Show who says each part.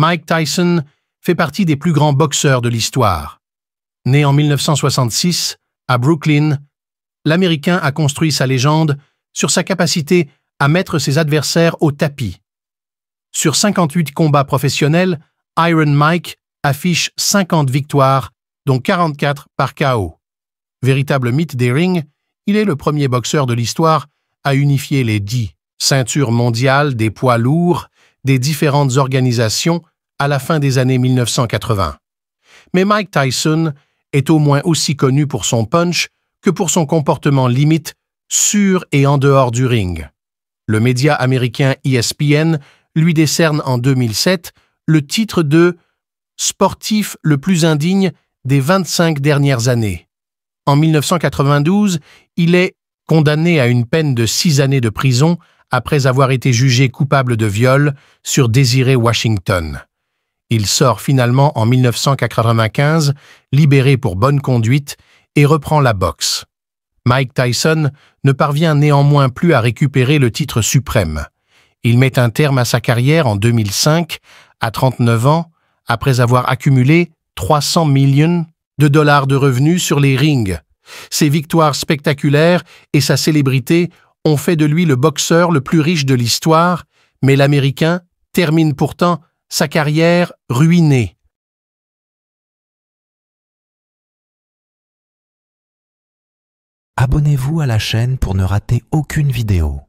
Speaker 1: Mike Tyson fait partie des plus grands boxeurs de l'histoire. Né en 1966 à Brooklyn, l'Américain a construit sa légende sur sa capacité à mettre ses adversaires au tapis. Sur 58 combats professionnels, Iron Mike affiche 50 victoires, dont 44 par KO. Véritable mythe des rings, il est le premier boxeur de l'histoire à unifier les dix ceintures mondiales des poids lourds des différentes organisations à la fin des années 1980. Mais Mike Tyson est au moins aussi connu pour son punch que pour son comportement limite sur et en dehors du ring. Le média américain ESPN lui décerne en 2007 le titre de Sportif le plus indigne des 25 dernières années. En 1992, il est condamné à une peine de six années de prison après avoir été jugé coupable de viol sur Désiré Washington. Il sort finalement en 1995, libéré pour bonne conduite, et reprend la boxe. Mike Tyson ne parvient néanmoins plus à récupérer le titre suprême. Il met un terme à sa carrière en 2005, à 39 ans, après avoir accumulé 300 millions de dollars de revenus sur les rings. Ses victoires spectaculaires et sa célébrité ont fait de lui le boxeur le plus riche de l'histoire, mais l'Américain termine pourtant sa
Speaker 2: carrière ruinée. Abonnez-vous à la chaîne pour ne rater aucune vidéo.